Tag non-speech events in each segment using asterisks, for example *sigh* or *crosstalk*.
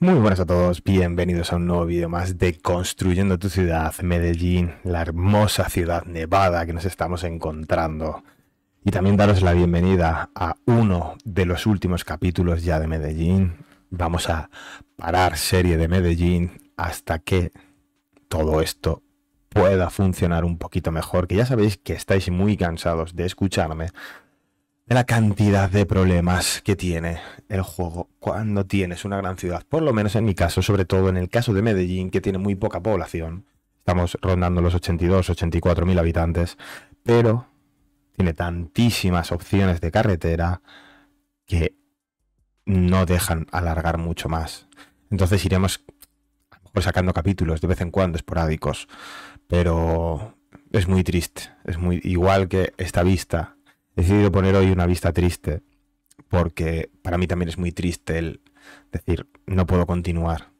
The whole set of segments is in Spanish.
Muy buenas a todos, bienvenidos a un nuevo vídeo más de Construyendo tu ciudad, Medellín, la hermosa ciudad nevada que nos estamos encontrando. Y también daros la bienvenida a uno de los últimos capítulos ya de Medellín. Vamos a parar serie de Medellín hasta que todo esto pueda funcionar un poquito mejor, que ya sabéis que estáis muy cansados de escucharme, de la cantidad de problemas que tiene el juego cuando tienes una gran ciudad, por lo menos en mi caso, sobre todo en el caso de Medellín, que tiene muy poca población, estamos rondando los 82, 84 mil habitantes, pero tiene tantísimas opciones de carretera que no dejan alargar mucho más. Entonces iremos sacando capítulos de vez en cuando esporádicos, pero es muy triste, es muy igual que esta vista he decidido poner hoy una vista triste, porque para mí también es muy triste el decir, no puedo continuar,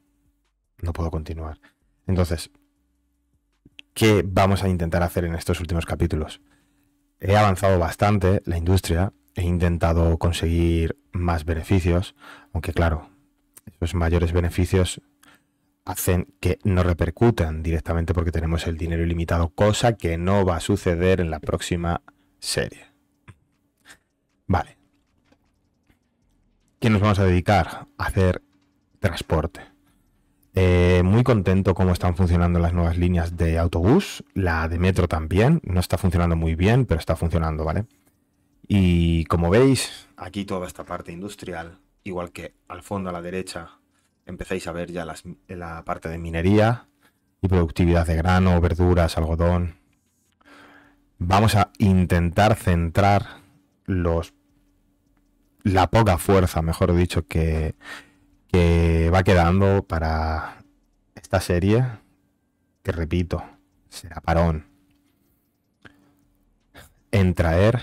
no puedo continuar. Entonces, ¿qué vamos a intentar hacer en estos últimos capítulos? He avanzado bastante la industria, he intentado conseguir más beneficios, aunque claro, esos mayores beneficios hacen que no repercutan directamente porque tenemos el dinero ilimitado, cosa que no va a suceder en la próxima serie. Vale. ¿qué nos vamos a dedicar? A hacer transporte. Eh, muy contento cómo están funcionando las nuevas líneas de autobús. La de metro también. No está funcionando muy bien, pero está funcionando, ¿vale? Y como veis, aquí toda esta parte industrial, igual que al fondo a la derecha, empezáis a ver ya la parte de minería y productividad de grano, verduras, algodón. Vamos a intentar centrar los la poca fuerza, mejor dicho, que, va quedando para esta serie, que repito, será parón en traer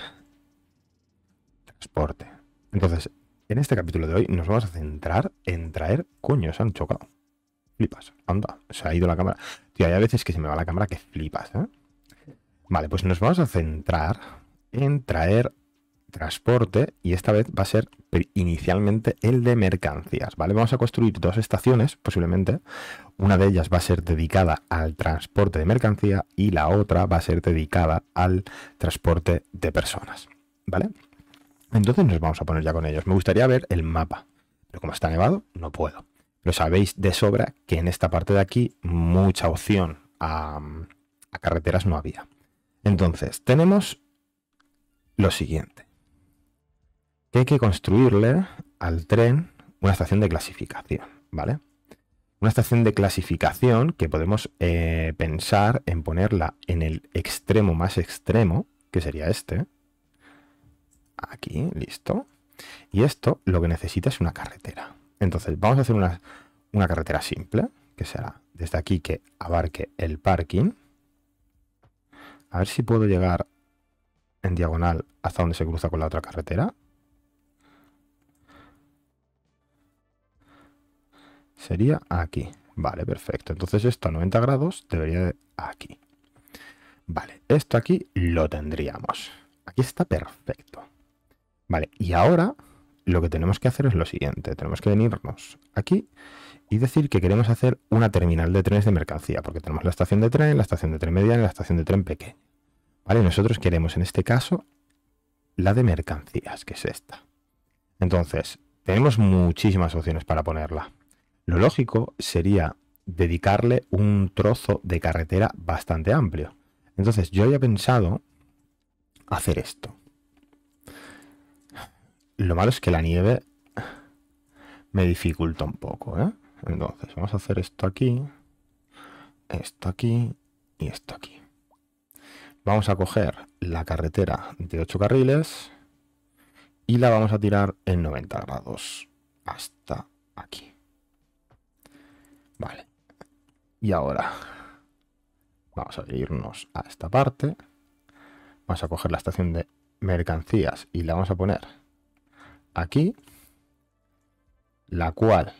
transporte. Entonces, en este capítulo de hoy nos vamos a centrar en traer... Coño, se han chocado. Flipas. Anda, se ha ido la cámara. Tío, hay a veces que se me va la cámara que flipas, ¿eh? Vale, pues nos vamos a centrar en traer transporte y esta vez va a ser inicialmente el de mercancías, ¿vale? Vamos a construir dos estaciones, posiblemente. Una de ellas va a ser dedicada al transporte de mercancía y la otra va a ser dedicada al transporte de personas, ¿vale? Entonces nos vamos a poner ya con ellos. Me gustaría ver el mapa, pero como está nevado, no puedo. Lo sabéis de sobra que en esta parte de aquí mucha opción a carreteras no había. Entonces, tenemos lo siguiente que hay que construirle al tren una estación de clasificación, ¿vale? Una estación de clasificación que podemos eh, pensar en ponerla en el extremo más extremo, que sería este. Aquí, listo. Y esto lo que necesita es una carretera. Entonces, vamos a hacer una carretera simple, que será desde aquí que abarque el parking. A ver si puedo llegar en diagonal hasta donde se cruza con la otra carretera. sería aquí. Vale, perfecto. Entonces esto a 90 grados debería de aquí. Vale, esto aquí lo tendríamos. Aquí está perfecto. Vale, y ahora lo que tenemos que hacer es lo siguiente. Tenemos que venirnos aquí y decir que queremos hacer una terminal de trenes de mercancía, porque tenemos la estación de tren, la estación de tren mediano y la estación de tren pequeña. Vale, nosotros queremos en este caso la de mercancías, que es esta. Entonces, tenemos muchísimas opciones para ponerla. Lo lógico sería dedicarle un trozo de carretera bastante amplio. Entonces yo había pensado hacer esto. Lo malo es que la nieve me dificulta un poco, ¿eh? Entonces vamos a hacer esto aquí, esto aquí y esto aquí. Vamos a coger la carretera de 8 carriles y la vamos a tirar en 90 grados hasta aquí. Vale. Y ahora vamos a irnos a esta parte. Vamos a coger la estación de mercancías y la vamos a poner aquí. La cual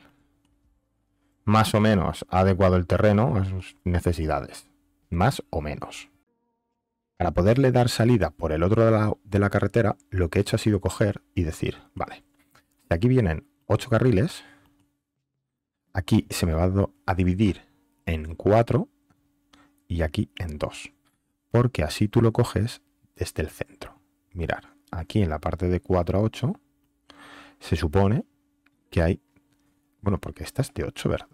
más o menos ha adecuado el terreno a sus necesidades. Más o menos. Para poderle dar salida por el otro lado de la carretera, lo que he hecho ha sido coger y decir, vale, aquí vienen ocho carriles, Aquí se me va a dividir en 4 y aquí en 2. Porque así tú lo coges desde el centro. Mirar, aquí en la parte de 4 a 8 se supone que hay... Bueno, porque esta es de 8, ¿verdad?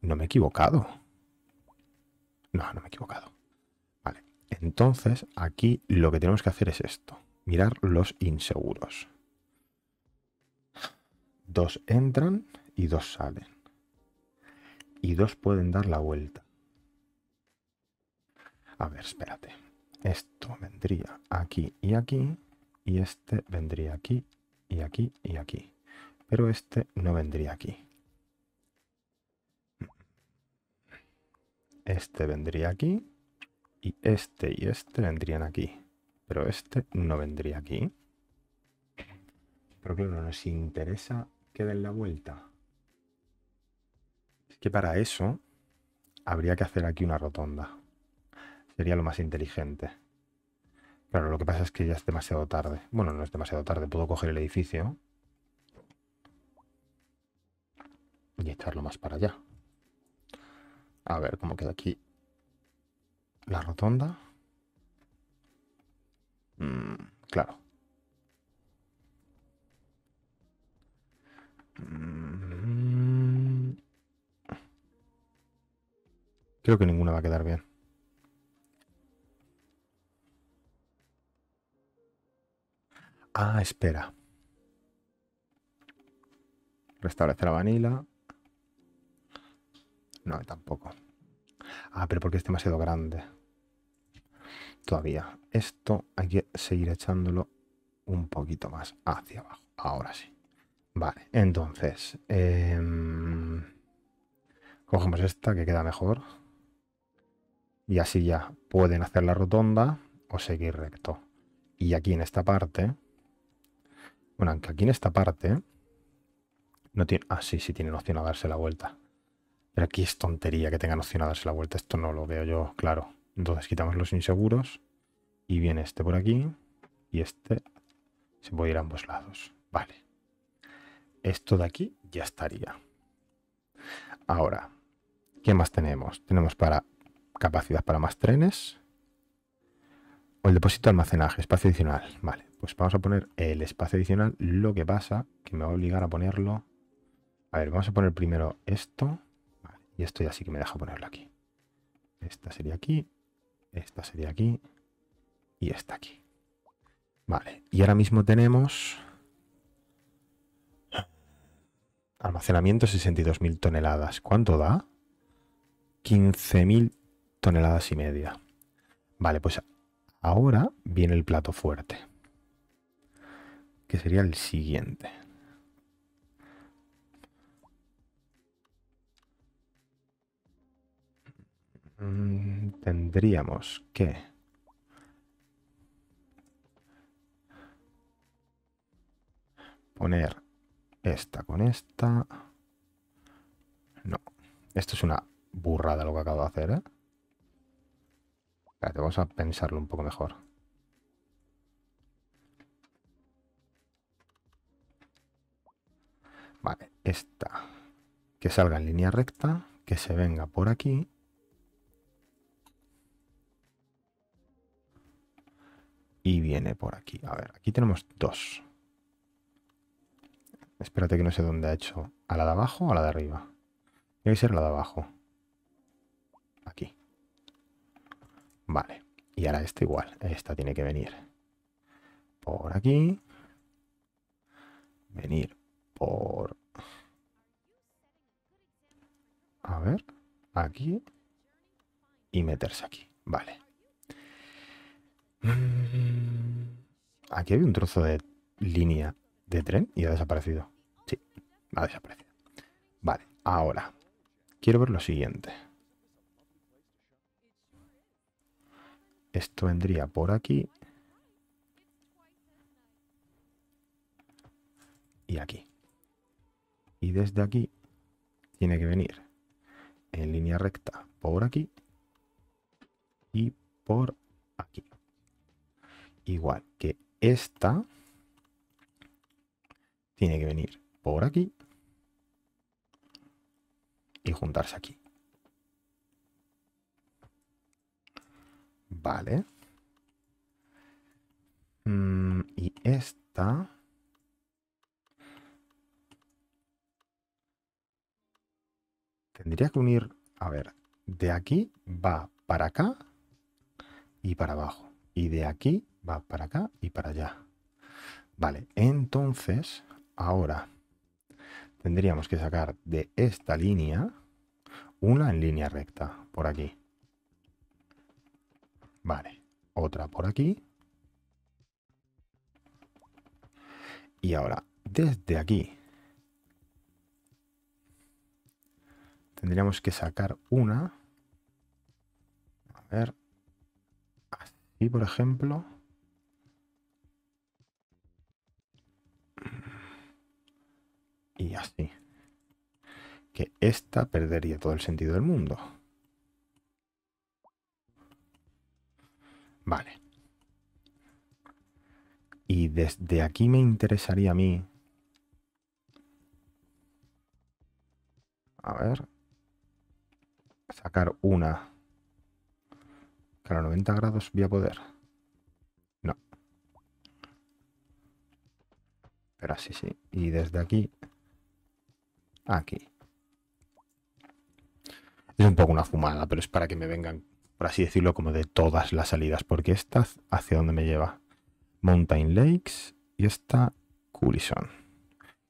No me he equivocado. No, no me he equivocado. Vale, entonces aquí lo que tenemos que hacer es esto. Mirar los inseguros. Dos entran y dos salen. Y dos pueden dar la vuelta. A ver, espérate. Esto vendría aquí y aquí. Y este vendría aquí y aquí y aquí. Pero este no vendría aquí. Este vendría aquí. Y este y este vendrían aquí. Pero este no vendría aquí. Pero claro, nos interesa que den la vuelta. Es que para eso habría que hacer aquí una rotonda. Sería lo más inteligente. Claro, lo que pasa es que ya es demasiado tarde. Bueno, no es demasiado tarde. Puedo coger el edificio y echarlo más para allá. A ver cómo queda aquí la rotonda. Mm, claro, Creo que ninguna va a quedar bien. Ah, espera. Restablecer la vanilla. No, tampoco. Ah, pero porque es demasiado grande. Todavía. Esto hay que seguir echándolo un poquito más hacia abajo. Ahora sí. Vale, entonces... Em, cogemos esta que queda mejor y así ya pueden hacer la rotonda o seguir recto. Y aquí en esta parte, bueno, aunque aquí en esta parte no tiene, ah, sí, sí tienen opción a darse la vuelta. Pero aquí es tontería que tengan opción a darse la vuelta, esto no lo veo yo claro. Entonces quitamos los inseguros y viene este por aquí y este se puede ir a ambos lados. Vale. Esto de aquí ya estaría. Ahora, ¿qué más tenemos? Tenemos para capacidad para más trenes. O el depósito de almacenaje, espacio adicional. Vale, pues vamos a poner el espacio adicional. Lo que pasa, que me va a obligar a ponerlo. A ver, vamos a poner primero esto. y esto ya sí que me deja ponerlo aquí. Esta sería aquí. Esta sería aquí. Y esta aquí. Vale, y ahora mismo tenemos almacenamiento 62.000 toneladas. ¿Cuánto da? 15.000 toneladas y media. Vale, pues ahora viene el plato fuerte, que sería el siguiente. Mm, tendríamos que poner esta con esta. No, esto es una burrada lo que acabo de hacer, ¿eh? Espérate, vamos a pensarlo un poco mejor. Vale, esta. Que salga en línea recta, que se venga por aquí. Y viene por aquí. A ver, aquí tenemos dos. Espérate que no sé dónde ha hecho. ¿A la de abajo o a la de arriba? Debe ser la de abajo. Aquí. Vale. Y ahora esta igual. Esta tiene que venir por aquí. Venir por... A ver, aquí. Y meterse aquí. Vale. Mm, aquí había un trozo de línea de tren y ha desaparecido. Sí, ha desaparecido. Vale, ahora quiero ver lo siguiente. Esto vendría por aquí. Y aquí. Y desde aquí tiene que venir en línea recta por aquí y por aquí. Igual que esta tiene que venir por aquí y juntarse aquí. Vale. Mm, y esta... Tendría que unir... A ver, de aquí va para acá y para abajo. Y de aquí va para acá y para allá. Vale, entonces, ahora tendríamos que sacar de esta línea una en línea recta, por aquí. Vale, otra por aquí. Y ahora, desde aquí, tendríamos que sacar una. A ver. Así, por ejemplo. Y así. Que esta perdería todo el sentido del mundo. Vale. Y desde aquí me interesaría a mí... A ver. Sacar una. Claro, 90 grados voy a poder. No. Pero así sí. Y desde aquí... Aquí. Es un poco una fumada, pero es para que me vengan por así decirlo, como de todas las salidas, porque esta hacia dónde me lleva. Mountain Lakes y esta Culison.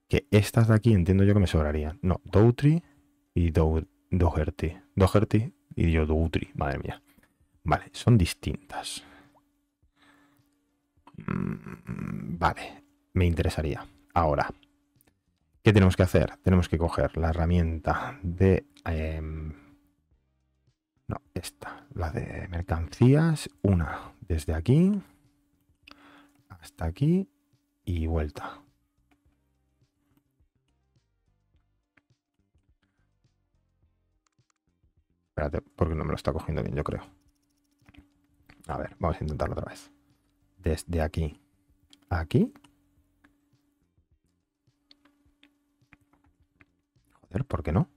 Que estas de aquí entiendo yo que me sobrarían. No, Doutry y Do Doherty. y yo Doutry, madre mía. Vale, son distintas. Mm, vale, me interesaría. Ahora, ¿qué tenemos que hacer? Tenemos que coger la herramienta de... Em, no, esta, la de mercancías, una desde aquí hasta aquí y vuelta. Espérate, porque no me lo está cogiendo bien, yo creo. A ver, vamos a intentarlo otra vez. Desde aquí a aquí. Joder, ¿por qué no?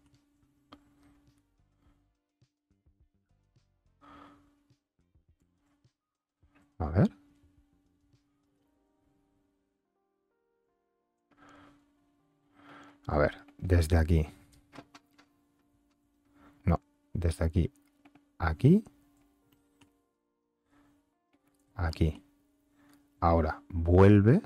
A ver. A ver, desde aquí. No, desde aquí. Aquí. Aquí. Ahora, vuelve.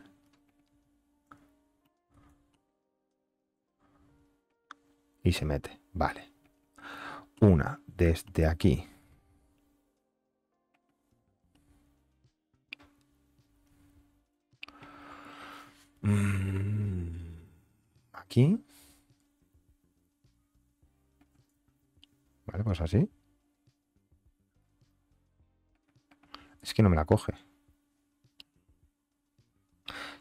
Y se mete. Vale. Una desde aquí. Mm. Aquí. Vale, pues así. Es que no me la coge.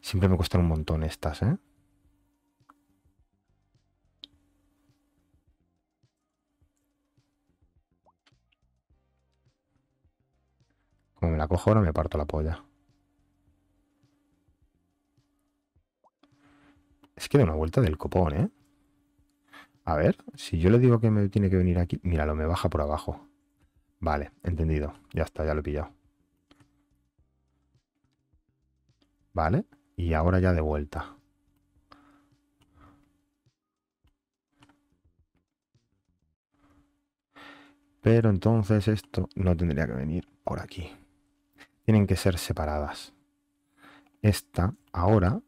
Siempre me cuestan un montón estas, ¿eh? Como me la cojo ahora me parto la polla. Es que da una vuelta del copón, ¿eh? A ver, si yo le digo que me tiene que venir aquí... Míralo, me baja por abajo. Vale, entendido. Ya está, ya lo he pillado. Vale, y ahora ya de vuelta. Pero entonces esto no tendría que venir por aquí. Tienen que ser separadas. Esta ahora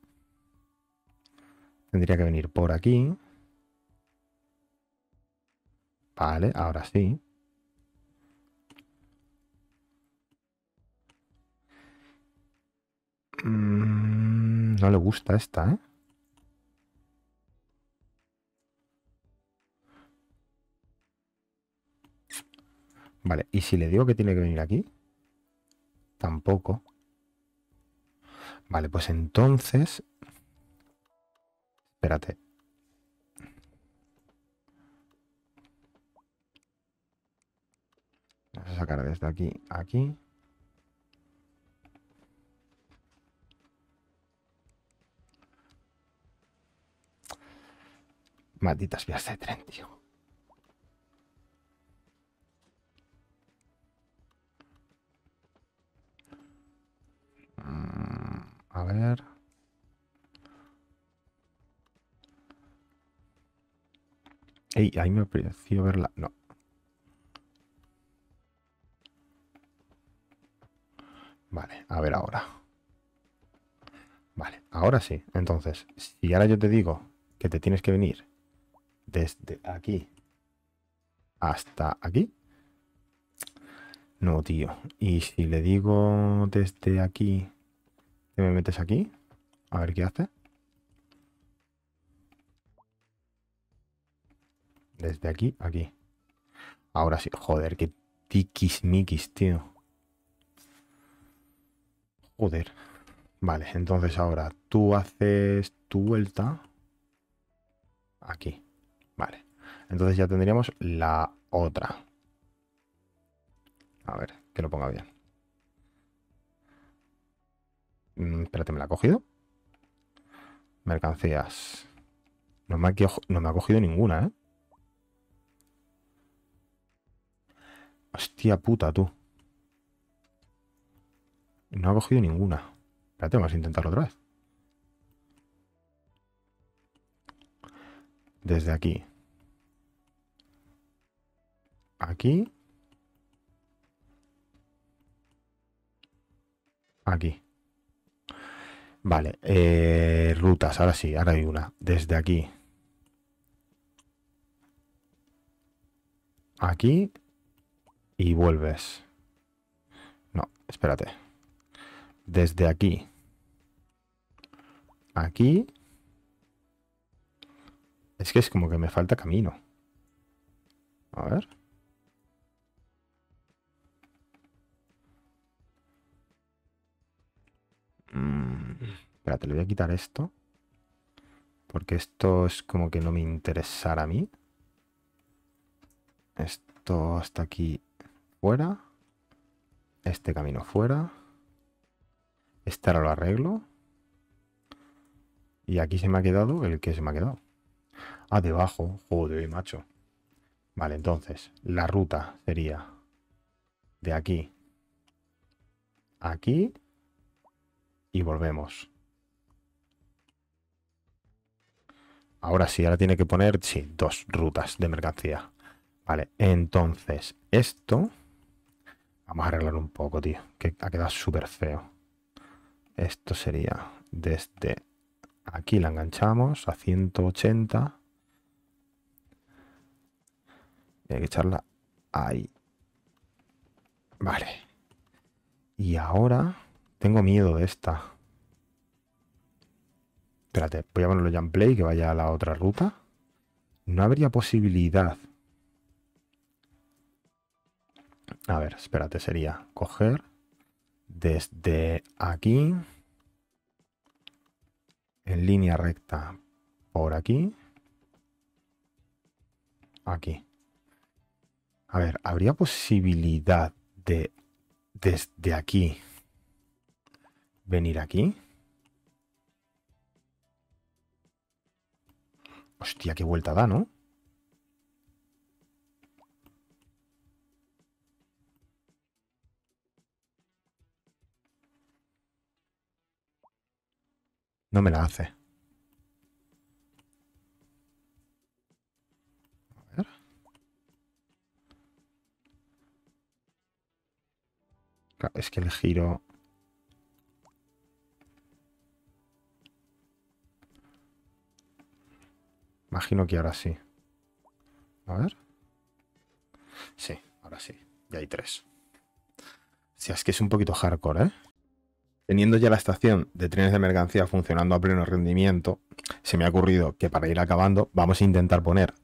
Tendría que venir por aquí. Vale, ahora sí. Mm, no le gusta esta, ¿eh? Vale, y si le digo que tiene que venir aquí, tampoco. Vale, pues entonces espérate. Vamos a sacar desde aquí a aquí. Malditas vías de tren, tío. Ey, ahí me aprecio verla. No. Vale, a ver ahora. Vale, ahora sí. Entonces, si ahora yo te digo que te tienes que venir desde aquí hasta aquí. No, tío. Y si le digo desde aquí, que me metes aquí, a ver qué hace. Desde aquí, aquí. Ahora sí. Joder, qué tiquismiquis, tío. Joder. Vale, entonces ahora tú haces tu vuelta. Aquí. Vale. Entonces ya tendríamos la otra. A ver, que lo ponga bien. Mm, espérate, ¿me la ha cogido? Mercancías. No me no me ha cogido ninguna, ¿eh? Hostia puta, tú. No ha cogido ninguna. Espérate, vamos a intentarlo otra vez. Desde aquí. Aquí. Aquí. Vale, eh, rutas, ahora sí, ahora hay una. Desde aquí. Aquí y vuelves. No, espérate. Desde aquí. Aquí. Es que es como que me falta camino. A ver. Mm, espérate, le voy a quitar esto. Porque esto es como que no me interesará a mí. Esto hasta aquí fuera. Este camino fuera. estará lo arreglo. Y aquí se me ha quedado el que se me ha quedado. Ah, debajo. Joder, macho. Vale, entonces, la ruta sería de aquí. Aquí. Y volvemos. Ahora sí, ahora tiene que poner, sí, dos rutas de mercancía. Vale, entonces esto Vamos a arreglarlo un poco, tío. Que ha quedado súper feo. Esto sería desde aquí la enganchamos a 180. Y hay que echarla ahí. Vale. Y ahora tengo miedo de esta. Espérate, voy a ponerlo ya en play que vaya a la otra ruta. No habría posibilidad A ver, espérate, sería coger desde aquí, en línea recta por aquí, aquí. A ver, ¿habría posibilidad de desde aquí venir aquí? Hostia, qué vuelta da, ¿no? No me la hace. Es que el giro... Imagino que ahora sí. A ver. Sí, ahora sí. Ya hay tres. Si es que es un poquito hardcore, ¿eh? teniendo ya la estación de trenes de mercancía funcionando a pleno rendimiento, se me ha ocurrido que para ir acabando vamos a intentar poner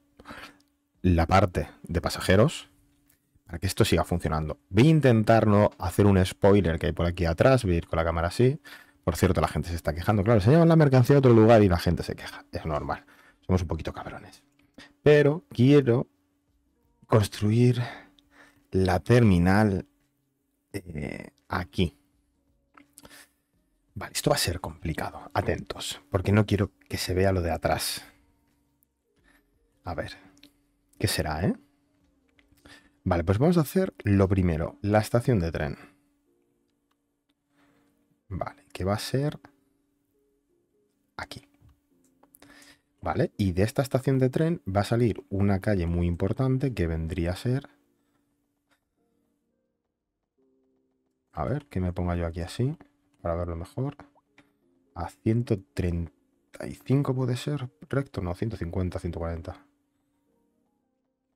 la parte de pasajeros para que esto siga funcionando. Voy a intentar no hacer un spoiler que hay por aquí atrás, voy a ir con la cámara así. Por cierto, la gente se está quejando. Claro, se llevan la mercancía a otro lugar y la gente se queja. Es normal. Somos un poquito cabrones. Pero quiero construir la terminal eh, aquí Vale, esto va a ser complicado. Atentos, porque no quiero que se vea lo de atrás. A ver, ¿qué será, eh? Vale, pues vamos a hacer lo primero, la estación de tren. Vale, que va a ser aquí. Vale, y de esta estación de tren va a salir una calle muy importante que vendría a ser... A ver, que me ponga yo aquí así para verlo mejor. A 135 puede ser recto, no, 150, 140.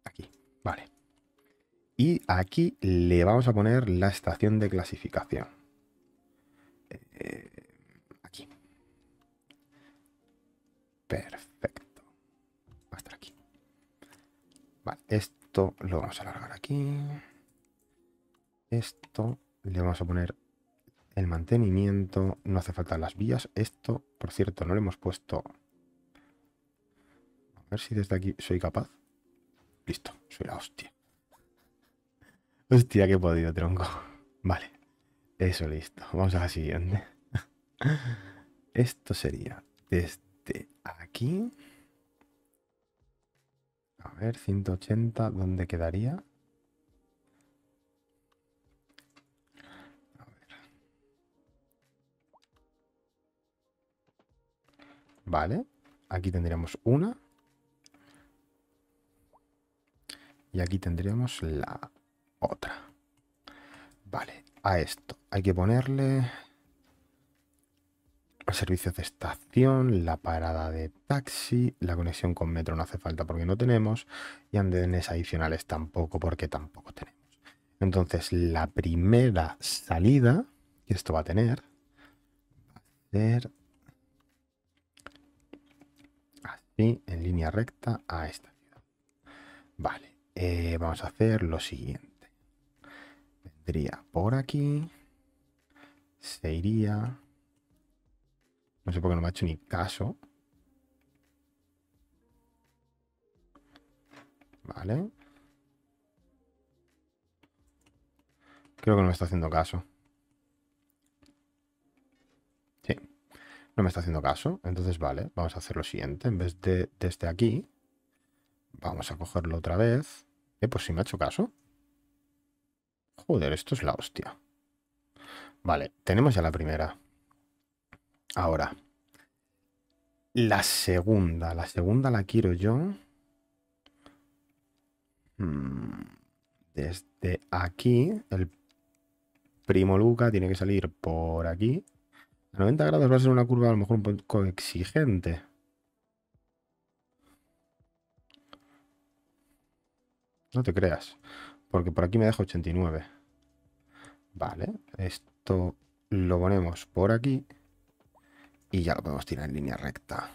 Aquí, vale. Y aquí le vamos a poner la estación de clasificación. Eh, aquí. Perfecto. estar aquí. Vale, esto lo vamos a alargar aquí. Esto le vamos a poner el mantenimiento, no hace falta las vías. Esto, por cierto, no lo hemos puesto. A ver si desde aquí soy capaz. Listo, soy la hostia. *laughs* Hostia, qué podido, tronco. *laughs* Vale, eso listo. Vamos a la siguiente. *laughs* Esto sería desde aquí. A ver, 180, ¿dónde quedaría? Vale. Aquí tendríamos una. Y aquí tendríamos la otra. Vale, a esto hay que ponerle servicios de estación, la parada de taxi, la conexión con metro no hace falta porque no tenemos y andenes adicionales tampoco porque tampoco tenemos. Entonces la primera salida que esto va a tener va a ser en línea recta a esta ciudad. Vale, eh, vamos a hacer lo siguiente. Vendría por aquí, se iría... No sé por qué no me ha hecho ni caso. Vale. Creo que no me está haciendo caso. No me está haciendo caso. Entonces, vale, vamos a hacer lo siguiente. En vez de desde este aquí, vamos a cogerlo otra vez. Eh, pues sí me ha hecho caso. Joder, esto es la hostia. Vale, tenemos ya la primera. Ahora, la segunda. La segunda la quiero yo. Mm, desde aquí, el primo Luca tiene que salir por aquí. 90 grados va a ser una curva a lo mejor un poco exigente. No te creas, porque por aquí me dejo 89. Vale, esto lo ponemos por aquí y ya lo podemos tirar en línea recta.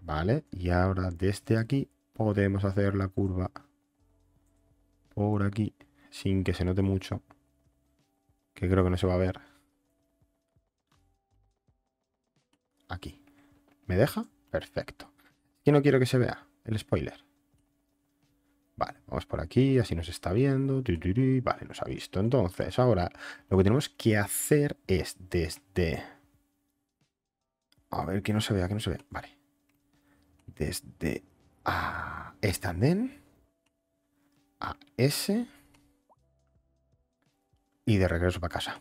Vale, y ahora desde aquí podemos hacer la curva por aquí sin que se note mucho creo que no se va a ver. Aquí. ¿Me deja? Perfecto. que no quiero que se vea el spoiler. Vale, vamos por aquí, así nos está viendo. Vale, nos ha visto. Entonces, ahora lo que tenemos que hacer es desde... A ver, que no se vea, que no se ve Vale. Desde a este andén, a ese y de regreso para casa.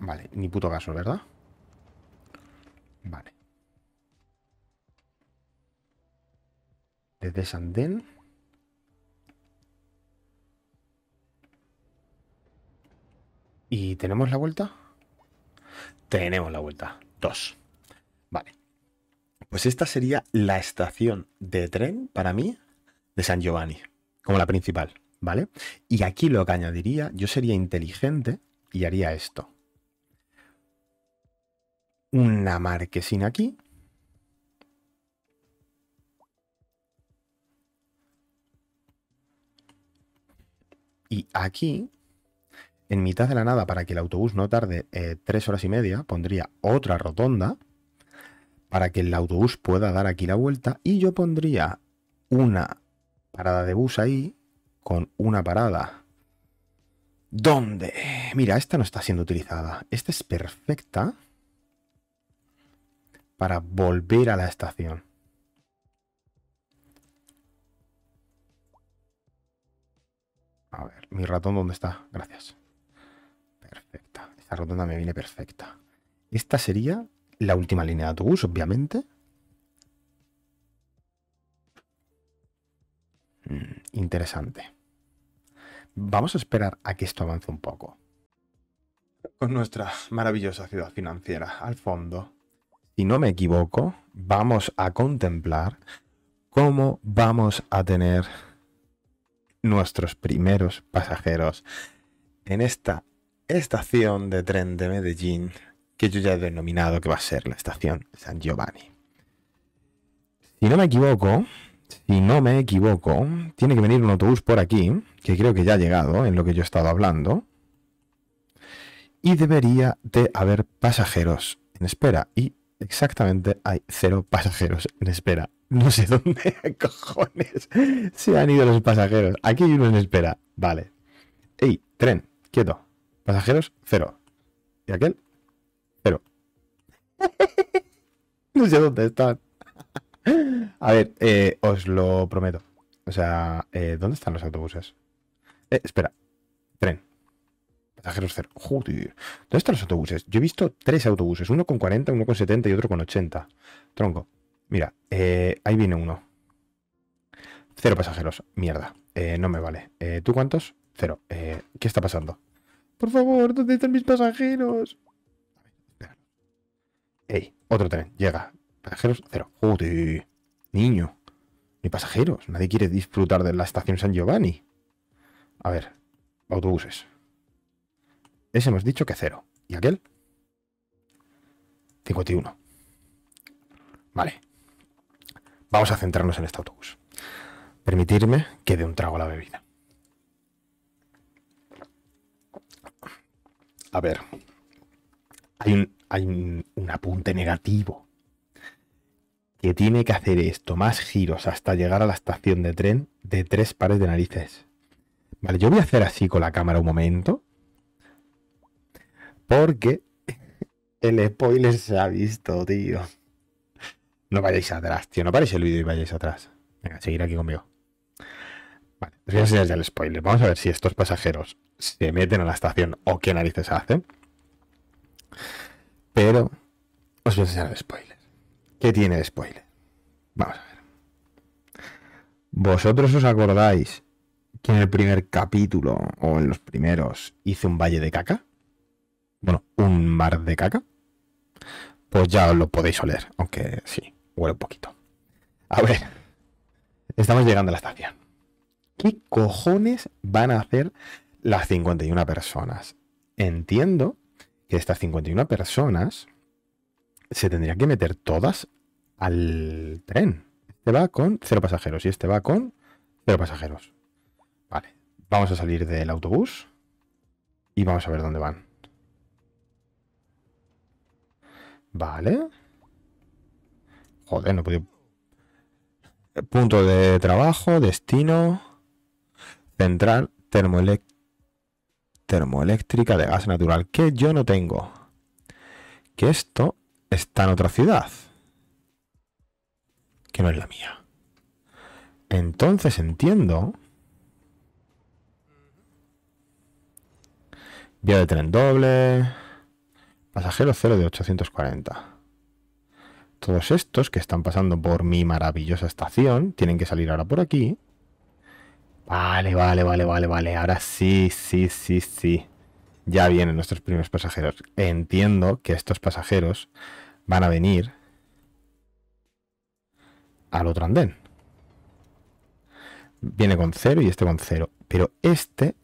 Vale, ni puto caso, ¿verdad? Vale. Desde Sandén. ¿Y tenemos la vuelta? Tenemos la vuelta. Dos. Vale. Pues esta sería la estación de tren para mí de San Giovanni, como la principal. ¿Vale? Y aquí lo que añadiría, yo sería inteligente y haría esto. Una marquesina aquí. Y aquí, en mitad de la nada, para que el autobús no tarde eh, tres horas y media, pondría otra rotonda para que el autobús pueda dar aquí la vuelta. Y yo pondría una parada de bus ahí con una parada. ¿Dónde? Mira, esta no está siendo utilizada. Esta es perfecta para volver a la estación. A ver, mi ratón, ¿dónde está? Gracias. Perfecta. Esta rotonda me viene perfecta. Esta sería la última línea de autobús, obviamente. Mm interesante. Vamos a esperar a que esto avance un poco. Con nuestra maravillosa ciudad financiera al fondo, si no me equivoco, vamos a contemplar cómo vamos a tener nuestros primeros pasajeros en esta estación de tren de Medellín que yo ya he denominado que va a ser la estación San Giovanni. Si no me equivoco, si no me equivoco, tiene que venir un autobús por aquí, que creo que ya ha llegado en lo que yo he estado hablando, y debería de haber pasajeros en espera. Y exactamente hay cero pasajeros en espera. No sé *laughs* dónde cojones se han ido los pasajeros. Aquí hay uno en espera. Vale. Ey, tren, quieto. Pasajeros, cero. ¿Y aquel? Cero. *laughs* no sé dónde están. A ver, eh, os lo prometo. O sea, eh, ¿dónde están los autobuses? Eh, espera, tren. Pasajeros cero. Joder. ¿Dónde están los autobuses? Yo he visto tres autobuses, uno con 40, uno con 70 y otro con 80. Tronco. Mira, ahí viene uno. Cero pasajeros. Mierda. no me vale. ¿Tú cuántos? Cero. ¿Qué está pasando? Por favor, ¿dónde están mis pasajeros? Ey, otro tren. Llega. Pasajeros, cero. Joder, niño. Ni pasajeros. Nadie quiere disfrutar de la estación San Giovanni. A ver, autobuses. Ese hemos dicho que cero. ¿Y aquel? 51. Vale. Vamos a centrarnos en este autobús. Permitirme que dé un trago a la bebida. A ver, hay un, hay un apunte negativo que tiene que hacer esto, más giros hasta llegar a la estación de tren de tres pares de narices. Vale, yo voy a hacer así con la cámara un momento. Porque *laughs* el spoiler se ha visto, tío. No vayáis atrás, tío. No paréis el vídeo y vayáis atrás. Venga, seguir aquí conmigo. Vale, os voy a enseñar ya el spoiler. Vamos a ver si estos pasajeros se meten a la estación o qué narices hacen. Pero os voy a enseñar el spoiler. ¿Qué tiene spoiler? Vamos a ver. ¿Vosotros os acordáis que en el primer capítulo o en los primeros hice un valle de caca? Bueno, un mar de caca. Pues ya os lo podéis oler, aunque sí, huele un poquito. A ver, estamos llegando a la estación. ¿Qué cojones van a hacer las 51 personas? Entiendo que estas 51 personas se tendría que meter todas al tren. Este va con cero pasajeros y este va con cero pasajeros. Vale, vamos a salir del autobús y vamos a ver dónde van. Vale. Joder, no Punto de trabajo, destino, central, termoeléctrica de gas natural, que yo no tengo. Que esto está en otra ciudad. Que no es la mía. Entonces entiendo... Vía de tren doble. Pasajero 0 de 840. Todos estos que están pasando por mi maravillosa estación tienen que salir ahora por aquí. Vale, vale, vale, vale, vale. Ahora sí, sí, sí, sí. Ya vienen nuestros primeros pasajeros. Entiendo que estos pasajeros van a venir al otro andén. Viene con cero y este con cero. Pero este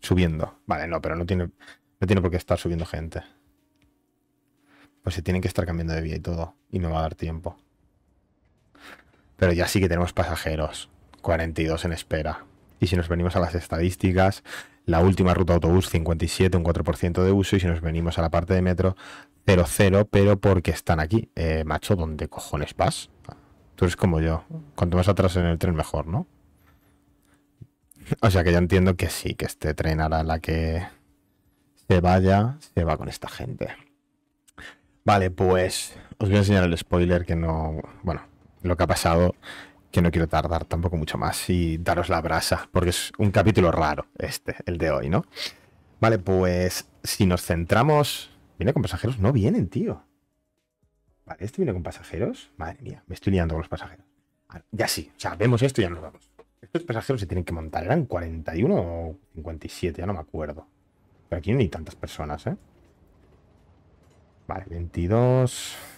subiendo. Vale, no, pero no tiene, no tiene por qué estar subiendo gente. Pues se tienen que estar cambiando de vía y todo. Y no va a dar tiempo. Pero ya sí que tenemos pasajeros. 42 en espera. Y si nos venimos a las estadísticas, la última ruta autobús 57, un 4% de uso. Y si nos venimos a la parte de metro, 0,0, pero porque están aquí. Eh, macho, ¿dónde cojones vas? Tú eres como yo. Cuanto más atrás en el tren, mejor, ¿no? O sea que yo entiendo que sí, que este tren hará la que se vaya, se va con esta gente. Vale, pues os voy a enseñar el spoiler que no. Bueno, lo que ha pasado que no quiero tardar tampoco mucho más y daros la brasa, porque es un capítulo raro este, el de hoy, ¿no? Vale, pues si nos centramos... ¿Viene con pasajeros? No vienen, tío. Vale, ¿este viene con pasajeros? Madre mía, me estoy liando con los pasajeros. Ah, ya sí, o sea, vemos esto y ya nos vamos. Estos pasajeros se tienen que montar, eran 41 o 57, ya no me acuerdo. Pero aquí no hay tantas personas, ¿eh? Vale, 22...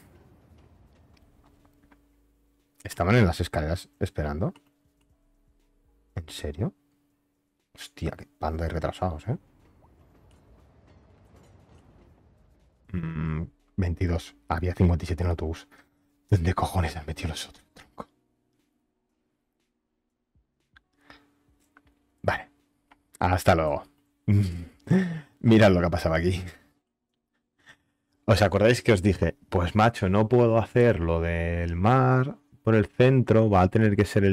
Estaban en las escaleras esperando. ¿En serio? Hostia, qué panda de retrasados, ¿eh? 22. Mm, Había 57 en autobús. ¿Dónde cojones han metido los otros, tronco? Vale. Hasta luego. *laughs* Mirad lo que ha pasado aquí. ¿Os acordáis que os dije? Pues macho, no puedo hacer lo del mar, por el centro, va a tener que ser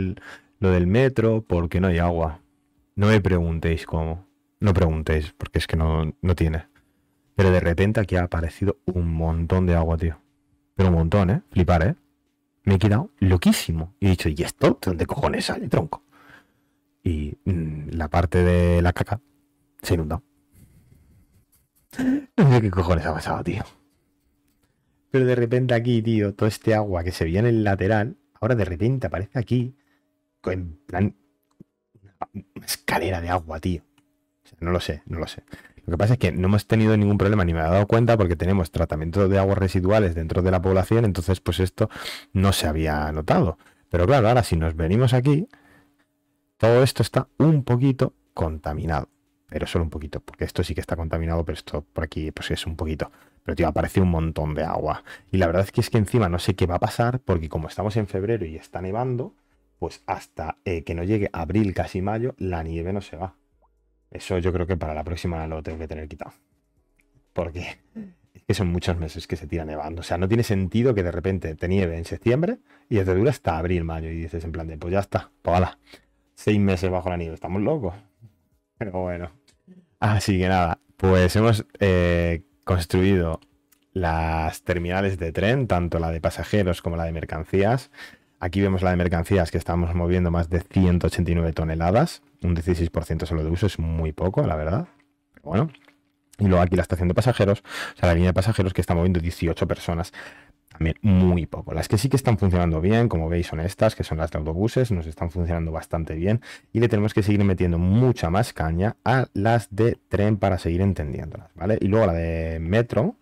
lo del metro, porque no hay agua. No me preguntéis cómo. No preguntéis, porque es que no, no tiene. Pero de repente aquí ha aparecido un montón de agua, tío. Pero un montón, ¿eh? Flipar, ¿eh? Me he quedado loquísimo. Y he dicho, ¿y esto? ¿Dónde cojones sale, tronco? Y mm, la parte de la caca se inundó. No qué cojones ha pasado, tío. Pero de repente aquí, tío, todo este agua que se veía en el lateral ahora de repente aparece aquí, con plan, una escalera de agua, tío. no lo sé, no lo sé. Lo que pasa es que no hemos tenido ningún problema, ni me he dado cuenta, porque tenemos tratamiento de aguas residuales dentro de la población, entonces pues esto no se había notado. Pero claro, ahora si nos venimos aquí, todo esto está un poquito contaminado, pero solo un poquito, porque esto sí que está contaminado, pero esto por aquí pues es un poquito. Pero, tío, aparece un montón de agua. Y la verdad es que es que encima no sé qué va a pasar, porque como estamos en febrero y está nevando, pues hasta eh, que no llegue abril, casi mayo, la nieve no se va. Eso yo creo que para la próxima lo tengo que tener quitado. Porque es son muchos meses que se tira nevando. O sea, no tiene sentido que de repente te nieve en septiembre y te dura hasta abril, mayo. Y dices en plan de, pues ya está, pues seis meses bajo la nieve, estamos locos. Pero bueno. Así que nada, pues hemos eh, construido las terminales de tren, tanto la de pasajeros como la de mercancías. Aquí vemos la de mercancías que estamos moviendo más de 189 toneladas, un 16% solo de uso, es muy poco, la verdad. bueno, y luego aquí la estación de pasajeros, o sea, la línea de pasajeros que está moviendo 18 personas también muy poco. Las que sí que están funcionando bien, como veis, son estas, que son las de autobuses, nos están funcionando bastante bien y le tenemos que seguir metiendo mucha más caña a las de tren para seguir entendiéndolas, ¿vale? Y luego la de metro,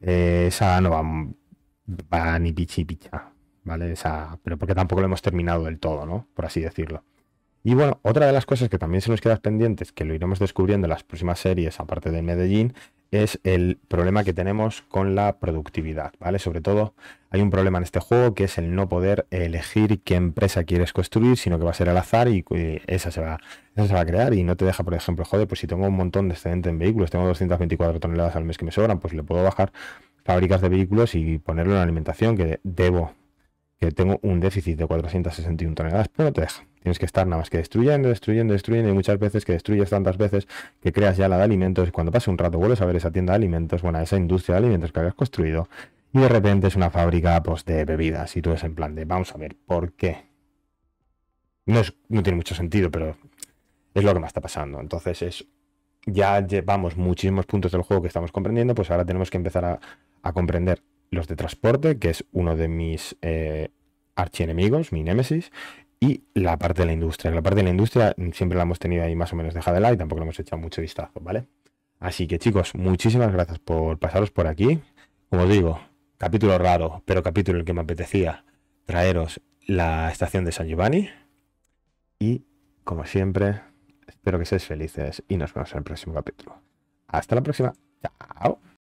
eh, esa no va, va, ni pichi picha, ¿vale? Esa, pero porque tampoco lo hemos terminado del todo, ¿no? Por así decirlo. Y bueno, otra de las cosas que también se nos queda pendientes, que lo iremos descubriendo en las próximas series, aparte de Medellín, es el problema que tenemos con la productividad, ¿vale? Sobre todo hay un problema en este juego que es el no poder elegir qué empresa quieres construir, sino que va a ser al azar y, eh, esa, se va, esa se va a crear y no te deja, por ejemplo, joder, pues si tengo un montón de excedente en vehículos, tengo 224 toneladas al mes que me sobran, pues le puedo bajar fábricas de vehículos y ponerlo en alimentación que debo, que tengo un déficit de 461 toneladas, pero no te deja. Tienes que estar nada más que destruyendo, destruyendo, destruyendo y muchas veces que destruyes tantas veces que creas ya la de alimentos y cuando pase un rato vuelves a ver esa tienda de alimentos, bueno, esa industria de alimentos que habías construido y de repente es una fábrica pues, de bebidas y tú es en plan de vamos a ver por qué. No, tiene mucho sentido, pero es lo que me está pasando. Entonces es ya llevamos muchísimos puntos del juego que estamos comprendiendo, pues ahora tenemos que empezar a, comprender los de transporte, que es uno de mis eh, archienemigos, mi némesis, y la parte de la industria. La parte de la industria siempre la hemos tenido ahí más o menos dejada de lado y tampoco le hemos echado mucho vistazo, ¿vale? Así que chicos, muchísimas gracias por pasaros por aquí. Como os digo, capítulo raro, pero capítulo el que me apetecía traeros la estación de San Giovanni. Y como siempre, espero que seáis felices y nos vemos en el próximo capítulo. Hasta la próxima. Chao.